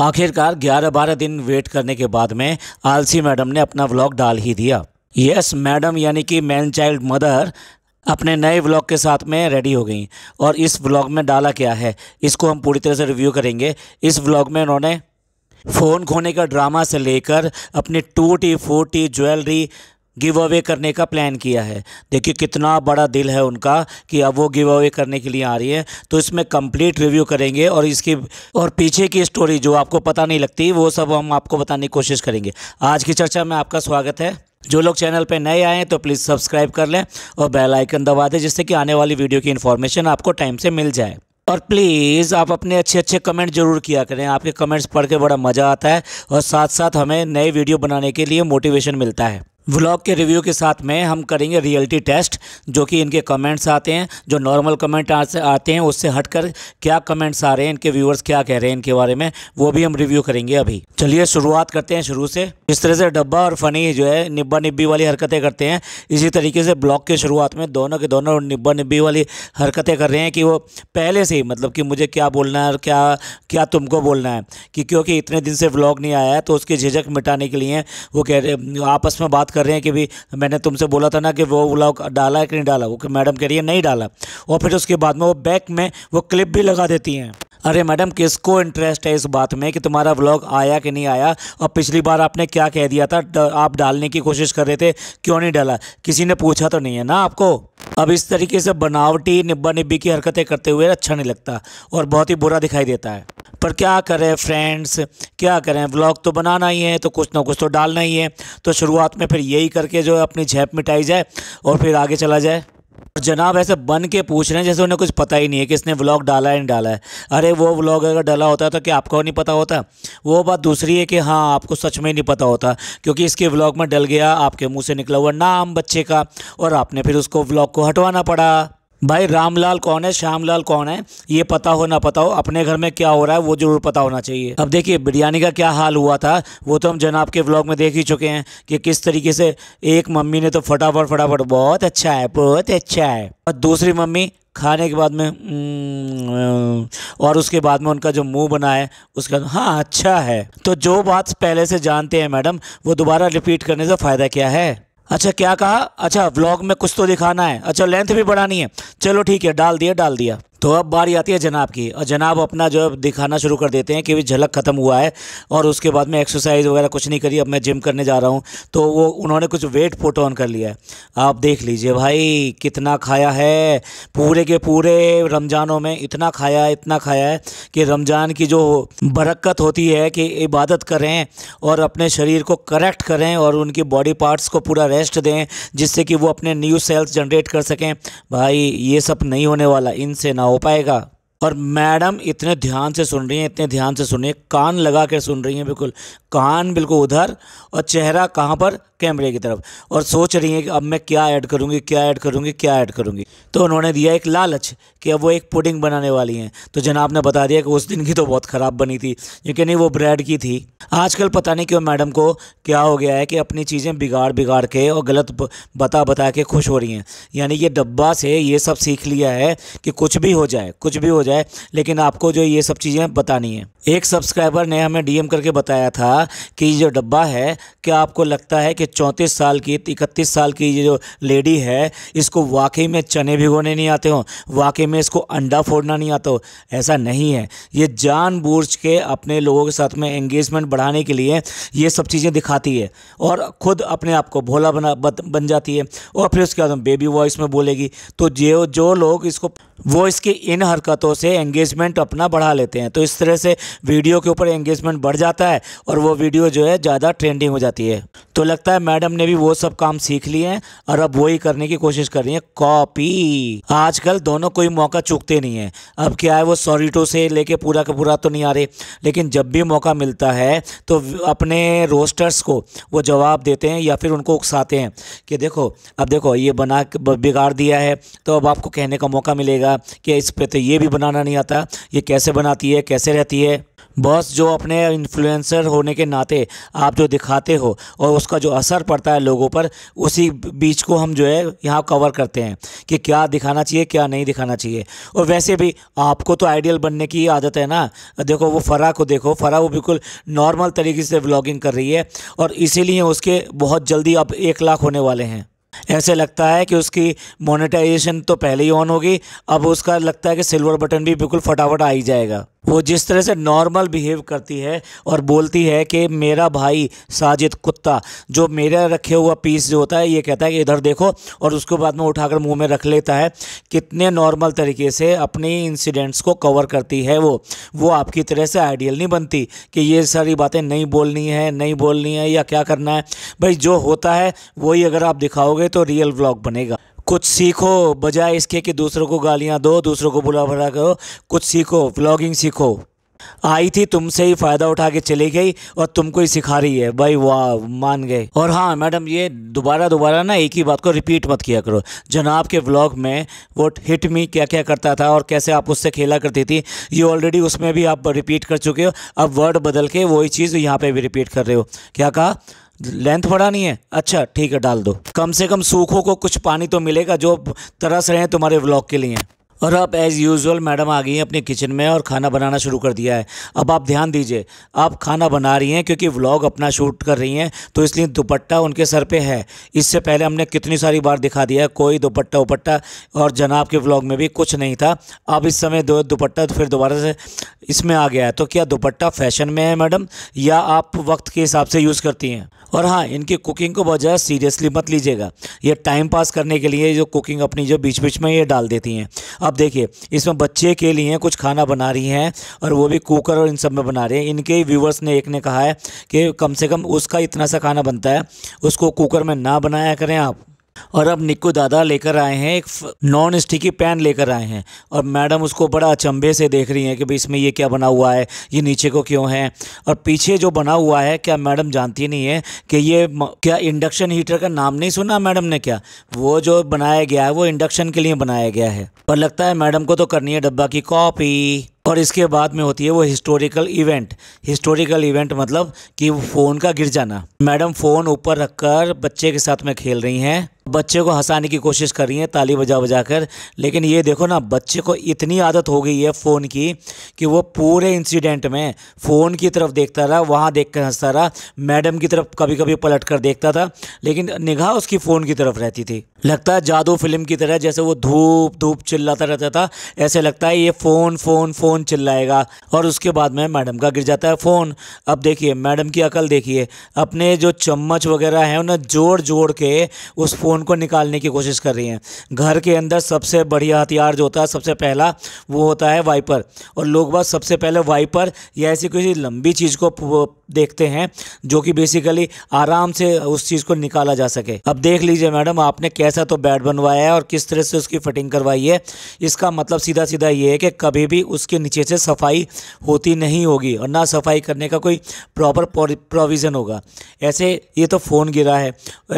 आखिरकार 11-12 दिन वेट करने के बाद में आलसी मैडम ने अपना व्लॉग डाल ही दिया यस मैडम यानी कि मैन चाइल्ड मदर अपने नए व्लॉग के साथ में रेडी हो गई और इस व्लॉग में डाला क्या है इसको हम पूरी तरह से रिव्यू करेंगे इस व्लॉग में उन्होंने फ़ोन खोने का ड्रामा से लेकर अपनी टूटी फूटी ज्वेलरी गिव अवे करने का प्लान किया है देखिए कितना बड़ा दिल है उनका कि अब वो गिव अवे करने के लिए आ रही है तो इसमें कंप्लीट रिव्यू करेंगे और इसकी और पीछे की स्टोरी जो आपको पता नहीं लगती वो सब हम आपको बताने की कोशिश करेंगे आज की चर्चा में आपका स्वागत है जो लोग चैनल पर नए आए हैं तो प्लीज़ सब्सक्राइब कर लें और बेल आइकन दबा दें जिससे कि आने वाली वीडियो की इन्फॉर्मेशन आपको टाइम से मिल जाए और प्लीज़ आप अपने अच्छे अच्छे कमेंट जरूर किया करें आपके कमेंट्स पढ़ के बड़ा मज़ा आता है और साथ साथ हमें नए वीडियो बनाने के लिए मोटिवेशन मिलता है व्लॉग के रिव्यू के साथ में हम करेंगे रियलिटी टेस्ट जो कि इनके कमेंट्स आते हैं जो नॉर्मल कमेंट आते हैं उससे हटकर क्या कमेंट्स आ रहे हैं इनके व्यूअर्स क्या कह रहे हैं इनके बारे में वो भी हम रिव्यू करेंगे अभी चलिए शुरुआत करते हैं शुरू से जिस तरह से डब्बा और फनी जो है निब्बा निब्बी वाली हरकतें करते हैं इसी तरीके से ब्लॉग के शुरुआत में दोनों के दोनों निब्बा निब्बी वाली हरकतें कर रहे हैं कि वो पहले से ही मतलब कि मुझे क्या बोलना है और क्या क्या तुमको बोलना है कि क्योंकि इतने दिन से ब्लॉग नहीं आया है तो उसकी झिझक मिटाने के लिए वो कह रहे आपस में बात कर रहे हैं कि भी मैंने तुमसे बोला था ना कि वो व्लॉग डाला है कि नहीं डाला वो कि मैडम कह रही है नहीं डाला और फिर उसके बाद में वो बैक में वो क्लिप भी लगा देती हैं अरे मैडम किसको इंटरेस्ट है इस बात में कि तुम्हारा व्लॉग आया कि नहीं आया और पिछली बार आपने क्या कह दिया था आप डालने की कोशिश कर रहे थे क्यों नहीं डाला किसी ने पूछा तो नहीं है ना आपको अब इस तरीके से बनावटी निब्बा निब्बी की हरकतें करते हुए अच्छा नहीं लगता और बहुत ही बुरा दिखाई देता है पर क्या करें फ्रेंड्स क्या करें ब्लॉग तो बनाना ही है तो कुछ ना कुछ तो डालना ही है तो शुरुआत में फिर यही करके जो है अपनी झेप मिटाई जाए और फिर आगे चला जाए और जनाब ऐसे बन के पूछ रहे हैं जैसे उन्हें कुछ पता ही नहीं है कि इसने व्लॉग डाला है नहीं डाला है अरे वो व्लॉग अगर डाला होता है तो क्या आपको नहीं पता होता वो बात दूसरी है कि हाँ आपको सच में नहीं पता होता क्योंकि इसके व्लॉग में डल गया आपके मुंह से निकला हुआ नाम बच्चे का और आपने फिर उसको व्लॉग को हटवाना पड़ा भाई रामलाल कौन है श्यामलाल कौन है ये पता हो ना पता हो अपने घर में क्या हो रहा है वो जरूर पता होना चाहिए अब देखिए बिरयानी का क्या हाल हुआ था वो तो हम जनाब के व्लॉग में देख ही चुके हैं कि किस तरीके से एक मम्मी ने तो फटाफट फटाफट बहुत अच्छा है बहुत अच्छा है और दूसरी मम्मी खाने के बाद में हम्म, और उसके बाद में उनका जो मुंह बना है उसका तो, हाँ अच्छा है तो जो बात पहले से जानते हैं मैडम वो दोबारा रिपीट करने से फ़ायदा क्या है अच्छा क्या कहा अच्छा व्लॉग में कुछ तो दिखाना है अच्छा लेंथ भी बढ़ानी है चलो ठीक है डाल दिया डाल दिया तो अब बारी आती है जनाब की और जनाब अपना जो दिखाना शुरू कर देते हैं कि भी झलक ख़त्म हुआ है और उसके बाद में एक्सरसाइज वगैरह कुछ नहीं करी अब मैं जिम करने जा रहा हूँ तो वो उन्होंने कुछ वेट पुट ऑन कर लिया है आप देख लीजिए भाई कितना खाया है पूरे के पूरे रमज़ानों में इतना खाया है इतना खाया है कि रमज़ान की जो बरक्कत होती है कि इबादत करें और अपने शरीर को करेक्ट करें और उनकी बॉडी पार्ट्स को पूरा रेस्ट दें जिससे कि वो अपने न्यू सेल्स जनरेट कर सकें भाई ये सब नहीं होने वाला इनसे ना हो हो पाएगा और मैडम इतने ध्यान से सुन रही हैं इतने ध्यान से सुन रही हैं कान लगा कर सुन रही हैं बिल्कुल कान बिल्कुल उधर और चेहरा कहाँ पर कैमरे की तरफ और सोच रही हैं कि अब मैं क्या ऐड करूँगी क्या ऐड करूँगी क्या ऐड करूँगी तो उन्होंने दिया एक लालच कि अब वो एक पुडिंग बनाने वाली हैं तो जनाब ने बता दिया कि उस दिन की तो बहुत ख़राब बनी थी क्योंकि नहीं वो ब्रेड की थी आजकल पता नहीं क्यों मैडम को क्या हो गया है कि अपनी चीज़ें बिगाड़ बिगाड़ के और गलत बता बता के खुश हो रही हैं यानी ये डब्बा से ये सब सीख लिया है कि कुछ भी हो जाए कुछ भी हो जाए जाए लेकिन आपको जो ये सब चीज़ें बतानी है एक सब्सक्राइबर ने हमें डीएम करके बताया था कि जो डब्बा है क्या आपको लगता है कि चौंतीस साल की इकतीस साल की ये जो लेडी है इसको वाकई में चने भिगोने नहीं आते हों वाकई में इसको अंडा फोड़ना नहीं आता हो ऐसा नहीं है ये जान के अपने लोगों के साथ में एंगेजमेंट बढ़ाने के लिए ये सब चीज़ें दिखाती है और ख़ुद अपने आप को भोला बना बत, बन जाती है और फिर उसके बाद बेबी वॉइस में बोलेगी तो जो जो लोग इसको वो इसकी इन हरकतों से एंगेजमेंट अपना बढ़ा लेते हैं तो इस तरह से वीडियो के ऊपर एंगेजमेंट बढ़ जाता है और वो वीडियो जो है ज़्यादा ट्रेंडिंग हो जाती है तो लगता है मैडम ने भी वो सब काम सीख लिए हैं और अब वही करने की कोशिश कर रही है कॉपी आजकल दोनों कोई मौका चूकते नहीं है अब क्या है वो सॉरीटो से लेके पूरा का पूरा तो नहीं आ रहे लेकिन जब भी मौका मिलता है तो अपने रोस्टर्स को वो जवाब देते हैं या फिर उनको उकसाते हैं कि देखो अब देखो ये बना बिगाड़ दिया है तो अब आपको कहने का मौका मिलेगा कि इस पर तो ये भी बनाना नहीं आता ये कैसे बनाती है कैसे रहती है बॉस जो अपने इन्फ्लुएंसर होने के नाते आप जो दिखाते हो और उसका जो असर पड़ता है लोगों पर उसी बीच को हम जो है यहाँ कवर करते हैं कि क्या दिखाना चाहिए क्या नहीं दिखाना चाहिए और वैसे भी आपको तो आइडियल बनने की आदत है ना देखो वो फ़रा को देखो फ़रा वो बिल्कुल नॉर्मल तरीके से ब्लॉगिंग कर रही है और इसीलिए उसके बहुत जल्दी अब एक लाख होने वाले हैं ऐसे लगता है कि उसकी मोनेटाइजेशन तो पहले ही ऑन होगी अब उसका लगता है कि सिल्वर बटन भी बिल्कुल फटाफट आ ही जाएगा वो जिस तरह से नॉर्मल बिहेव करती है और बोलती है कि मेरा भाई साजिद कुत्ता जो मेरा रखे हुआ पीस जो होता है ये कहता है कि इधर देखो और उसको बाद में उठाकर मुंह में रख लेता है कितने नॉर्मल तरीके से अपने इंसिडेंट्स को कवर करती है वो वो आपकी तरह से आइडियल नहीं बनती कि ये सारी बातें नहीं बोलनी है नहीं बोलनी है या क्या करना है भाई जो होता है वही अगर आप दिखाओगे तो रियल ब्लॉग बनेगा कुछ सीखो बजाय इसके कि दूसरों को गालियाँ दो दूसरों को बुला भरा करो कुछ सीखो ब्लॉगिंग सीखो आई थी तुमसे ही फ़ायदा उठा के चली गई और तुमको ही सिखा रही है भाई वाह मान गए और हाँ मैडम ये दोबारा दोबारा ना एक ही बात को रिपीट मत किया करो जनाब के व्लॉग में वो हिट मी क्या क्या करता था और कैसे आप उससे खेला करती थी ये ऑलरेडी उसमें भी आप रिपीट कर चुके हो अब वर्ड बदल के वही चीज़ यहाँ पर भी रिपीट कर रहे हो क्या कहा लेंथ बड़ा नहीं है अच्छा ठीक है डाल दो कम से कम सूखों को कुछ पानी तो मिलेगा जो तरस रहे हैं तुम्हारे ब्लॉग के लिए और अब एज़ यूज़ुअल मैडम आ गई हैं अपने किचन में और खाना बनाना शुरू कर दिया है अब आप ध्यान दीजिए आप खाना बना रही हैं क्योंकि व्लॉग अपना शूट कर रही हैं तो इसलिए दुपट्टा उनके सर पे है इससे पहले हमने कितनी सारी बार दिखा दिया कोई दुपट्टा उपट्टा और जनाब के व्लॉग में भी कुछ नहीं था अब इस समय दो दुपट्टा फिर दोबारा से इसमें आ गया है तो क्या दुपट्टा फैशन में है मैडम या आप वक्त के हिसाब से यूज़ करती हैं और हाँ इनकी कुकिंग को बहुत ज़्यादा सीरियसली मत लीजिएगा ये टाइम पास करने के लिए जो कुकिंग अपनी जो बीच बीच में ये डाल देती हैं अब अब देखिए इसमें बच्चे के लिए कुछ खाना बना रही हैं और वो भी कुकर और इन सब में बना रहे हैं इनके ही व्यूवर्स ने एक ने कहा है कि कम से कम उसका इतना सा खाना बनता है उसको कुकर में ना बनाया करें आप और अब निक्कू दादा लेकर आए हैं एक नॉन स्टिकी पैन लेकर आए हैं और मैडम उसको बड़ा अचंभे से देख रही हैं कि भाई इसमें ये क्या बना हुआ है ये नीचे को क्यों है और पीछे जो बना हुआ है क्या मैडम जानती नहीं है कि ये क्या इंडक्शन हीटर का नाम नहीं सुना मैडम ने क्या वो जो बनाया गया है वो इंडक्शन के लिए बनाया गया है और लगता है मैडम को तो करनी है डब्बा की कॉपी और इसके बाद में होती है वो हिस्टोरिकल इवेंट हिस्टोरिकल इवेंट मतलब कि फ़ोन का गिर जाना मैडम फ़ोन ऊपर रखकर बच्चे के साथ में खेल रही हैं बच्चे को हंसाने की कोशिश कर रही हैं ताली बजा बजा कर लेकिन ये देखो ना बच्चे को इतनी आदत हो गई है फ़ोन की कि वो पूरे इंसिडेंट में फ़ोन की तरफ देखता रहा वहाँ देख कर हंसता रहा मैडम की तरफ कभी कभी पलट कर देखता था लेकिन निगाह उसकी फ़ोन की तरफ रहती थी लगता है जादू फिल्म की तरह जैसे वो धूप धूप चिल्लाता रहता था ऐसे लगता है ये फ़ोन फ़ोन फ़ोन चिल्लाएगा और उसके बाद में मैडम का गिर जाता है फ़ोन अब देखिए मैडम की अकल देखिए अपने जो चम्मच वगैरह हैं उन्हें जोड़ जोड़ के उस फ़ोन फ़ोन को निकालने की कोशिश कर रही हैं घर के अंदर सबसे बढ़िया हथियार जो होता है सबसे पहला वो होता है वाइपर और लोग बात सबसे पहले वाइपर या ऐसी किसी लंबी चीज़ को देखते हैं जो कि बेसिकली आराम से उस चीज़ को निकाला जा सके अब देख लीजिए मैडम आपने कैसा तो बैट बनवाया है और किस तरह से उसकी फिटिंग करवाई है इसका मतलब सीधा सीधा ये है कि कभी भी उसके नीचे से सफाई होती नहीं होगी और ना सफाई करने का कोई प्रॉपर प्रोविज़न होगा ऐसे ये तो फ़ोन गिरा है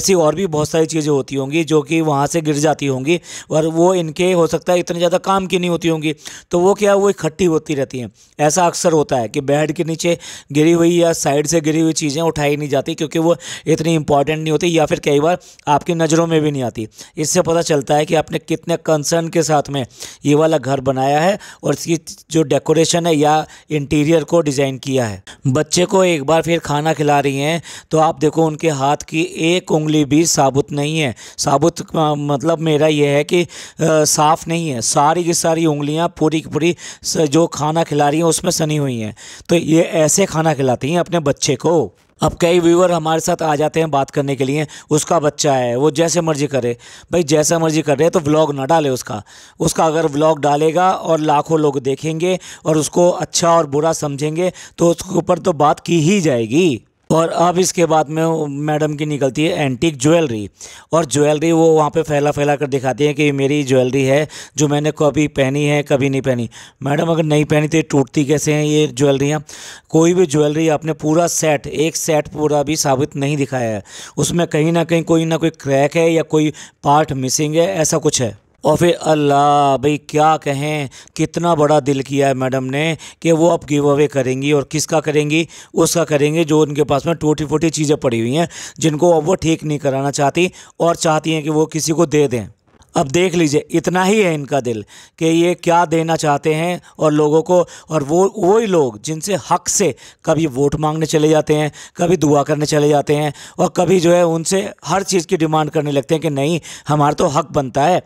ऐसी और भी बहुत सारी चीज़ें होती होंगी जो कि वहाँ से गिर जाती होंगी और वो इनके हो सकता है इतने ज़्यादा काम की नहीं होती होंगी तो वो क्या वो इकट्ठी होती रहती हैं ऐसा अक्सर होता है कि बेड के नीचे गिरी हुई या साइड से गिरी हुई चीज़ें उठाई नहीं जाती क्योंकि वो इतनी इंपॉर्टेंट नहीं होती या फिर कई बार आपकी नज़रों में भी नहीं आती इससे पता चलता है कि आपने कितने कंसर्न के साथ में ये वाला घर बनाया है और इसकी जो डेकोरेशन है या इंटीरियर को डिज़ाइन किया है बच्चे को एक बार फिर खाना खिला रही हैं तो आप देखो उनके हाथ की एक उंगली भी साबुत नहीं है है साबुत मतलब मेरा यह है कि साफ़ नहीं है सारी की सारी उंगलियां पूरी की पूरी जो खाना खिला रही हैं उसमें सनी हुई हैं तो ये ऐसे खाना खिलाती हैं अपने बच्चे को अब कई व्यूवर हमारे साथ आ जाते हैं बात करने के लिए उसका बच्चा है वो जैसे मर्जी करे भाई जैसा मर्जी कर रहे हैं तो व्लॉग ना डाले उसका उसका अगर व्लॉग डालेगा और लाखों लोग देखेंगे और उसको अच्छा और बुरा समझेंगे तो उसके ऊपर तो बात की ही जाएगी और अब इसके बाद में मैडम की निकलती है एंटीक ज्वेलरी और ज्वेलरी वो वहाँ पे फैला फैला कर दिखाती है कि मेरी ज्वेलरी है जो मैंने कभी पहनी है कभी नहीं पहनी मैडम अगर नहीं पहनी तो ये टूटती कैसे हैं ये ज्वेलरियाँ कोई भी ज्वेलरी आपने पूरा सेट एक सेट पूरा भी साबित नहीं दिखाया है उसमें कहीं ना कहीं कोई ना कोई क्रैक है या कोई पार्ट मिसिंग है ऐसा कुछ है और फिर अल्लाह भाई क्या कहें कितना बड़ा दिल किया है मैडम ने कि वो अब गिव अवे करेंगी और किसका करेंगी उसका करेंगी जो उनके पास में टूटी फूटी चीज़ें पड़ी हुई हैं जिनको अब वो ठीक नहीं कराना चाहती और चाहती हैं कि वो किसी को दे दें अब देख लीजिए इतना ही है इनका दिल कि ये क्या देना चाहते हैं और लोगों को और वो वही लोग जिनसे हक से कभी वोट मांगने चले जाते हैं कभी दुआ करने चले जाते हैं और कभी जो है उनसे हर चीज़ की डिमांड करने लगते हैं कि नहीं हमारा तो हक बनता है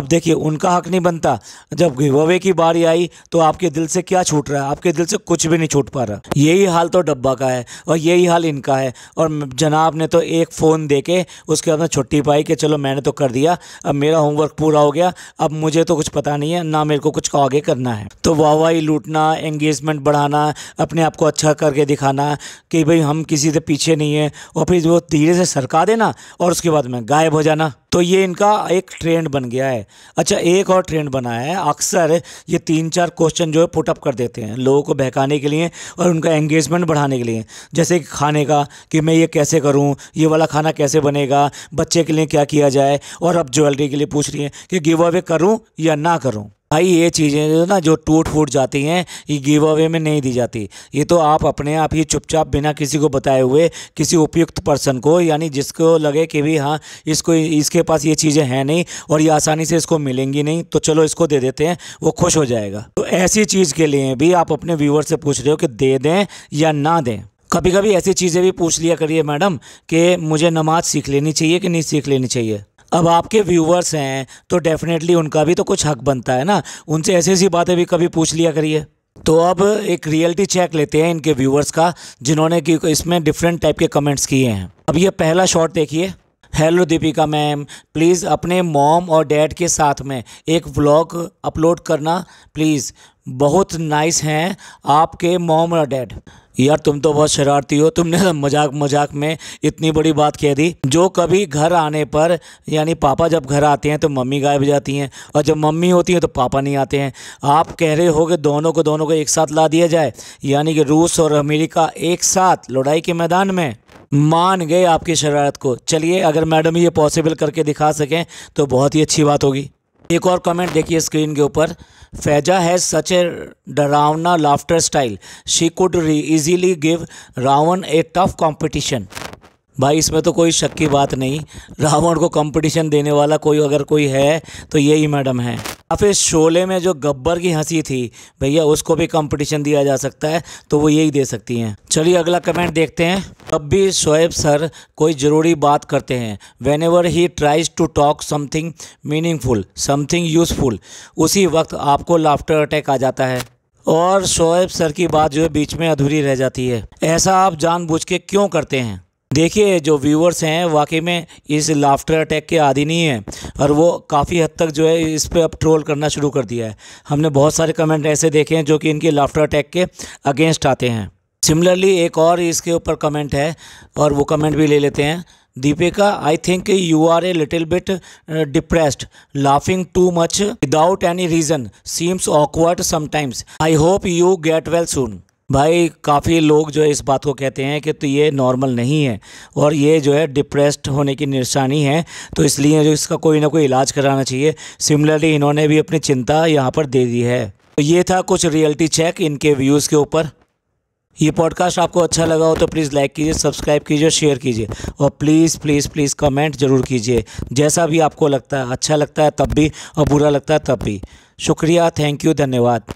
अब देखिए उनका हक नहीं बनता जब गिवे की बारी आई तो आपके दिल से क्या छूट रहा है आपके दिल से कुछ भी नहीं छूट पा रहा यही हाल तो डब्बा का है और यही हाल इनका है और जनाब ने तो एक फ़ोन दे के उसके बाद छुट्टी पाई कि चलो मैंने तो कर दिया अब मेरा होमवर्क पूरा हो गया अब मुझे तो कुछ पता नहीं है ना मेरे को कुछ आगे करना है तो वाह लूटना एंगेजमेंट बढ़ाना अपने आप को अच्छा करके दिखाना कि भाई हम किसी से पीछे नहीं है और फिर वो धीरे से सरका देना और उसके बाद में गायब हो जाना तो ये इनका एक ट्रेंड बन गया है अच्छा एक और ट्रेंड बना है अक्सर ये तीन चार क्वेश्चन जो है पुटअप कर देते हैं लोगों को बहकाने के लिए और उनका एंगेजमेंट बढ़ाने के लिए जैसे कि खाने का कि मैं ये कैसे करूँ ये वाला खाना कैसे बनेगा बच्चे के लिए क्या किया जाए और अब ज्वेलरी के लिए पूछ रही है कि गिव अवे करूँ या ना करूँ भाई ये चीज़ें जो ना जो टूट फूट जाती हैं ये गिव अवे में नहीं दी जाती ये तो आप अपने आप ही चुपचाप बिना किसी को बताए हुए किसी उपयुक्त पर्सन को यानी जिसको लगे कि भी हाँ इसको इसके पास ये चीज़ें हैं नहीं और ये आसानी से इसको मिलेंगी नहीं तो चलो इसको दे देते हैं वो खुश हो जाएगा तो ऐसी चीज़ के लिए भी आप अपने व्यूअर से पूछ रहे हो कि दे दें या ना दें कभी कभी ऐसी चीज़ें भी पूछ लिया करिए मैडम कि मुझे नमाज सीख लेनी चाहिए कि नहीं सीख लेनी चाहिए अब आपके व्यूवर्स हैं तो डेफिनेटली उनका भी तो कुछ हक बनता है ना उनसे ऐसी ऐसी बातें भी कभी पूछ लिया करिए तो अब एक रियलिटी चेक लेते हैं इनके व्यूवर्स का जिन्होंने कि इसमें डिफरेंट टाइप के कमेंट्स किए हैं अब ये पहला शॉट देखिए हेलो दीपिका मैम प्लीज़ अपने मॉम और डैड के साथ में एक व्लॉग अपलोड करना प्लीज़ बहुत नाइस हैं आपके मोम और डैड यार तुम तो बहुत शरारती हो तुमने तो मजाक मजाक में इतनी बड़ी बात कह दी जो कभी घर आने पर यानी पापा जब घर आते हैं तो मम्मी गायब हो जाती हैं और जब मम्मी होती हैं तो पापा नहीं आते हैं आप कह रहे हो कि दोनों को दोनों को एक साथ ला दिया जाए यानी कि रूस और अमेरिका एक साथ लड़ाई के मैदान में मान गए आपकी शरारत को चलिए अगर मैडम ये पॉसिबल करके दिखा सकें तो बहुत ही अच्छी बात होगी एक और कमेंट देखिए स्क्रीन के ऊपर फैजा हैज़ सच ए डरावना laughter style she could easily give Ravan a tough competition भाई इसमें तो कोई शक की बात नहीं रावण को कंपटीशन देने वाला कोई अगर कोई है तो यही मैडम है अब इस शोले में जो गब्बर की हंसी थी भैया उसको भी कंपटीशन दिया जा सकता है तो वो यही दे सकती हैं चलिए अगला कमेंट देखते हैं तब भी शोएब सर कोई ज़रूरी बात करते हैं whenever he tries to talk something meaningful something useful उसी वक्त आपको लाफ्टर अटैक आ जाता है और शोएब सर की बात जो है बीच में अधूरी रह जाती है ऐसा आप जानबूझ के क्यों करते हैं देखिए जो व्यूवर्स हैं वाकई में इस लाफ्टर अटैक के आदि नहीं है और वो काफ़ी हद तक जो है इस पर अब ट्रोल करना शुरू कर दिया है हमने बहुत सारे कमेंट ऐसे देखे हैं जो कि इनके लाफ्टर अटैक के अगेंस्ट आते हैं सिमिलरली एक और इसके ऊपर कमेंट है और वो कमेंट भी ले लेते हैं Deepika I think you are a little bit depressed laughing too much without any reason seems awkward sometimes I hope you get well soon भाई काफ़ी लोग जो है इस बात को कहते हैं कि तो ये नॉर्मल नहीं है और ये जो है डिप्रेस्ड होने की निशानी है तो इसलिए जो इसका कोई ना कोई इलाज कराना चाहिए सिमिलरली इन्होंने भी अपनी चिंता यहाँ पर दे दी है तो ये था कुछ रियलिटी चेक इनके व्यूज़ के ऊपर ये पॉडकास्ट आपको अच्छा लगा हो तो प्लीज़ लाइक कीजिए सब्सक्राइब कीजिए शेयर कीजिए और प्लीज़ प्लीज़ प्लीज़ कमेंट ज़रूर कीजिए जैसा भी आपको लगता है अच्छा लगता है तब भी और बुरा लगता है तब भी शुक्रिया थैंक यू धन्यवाद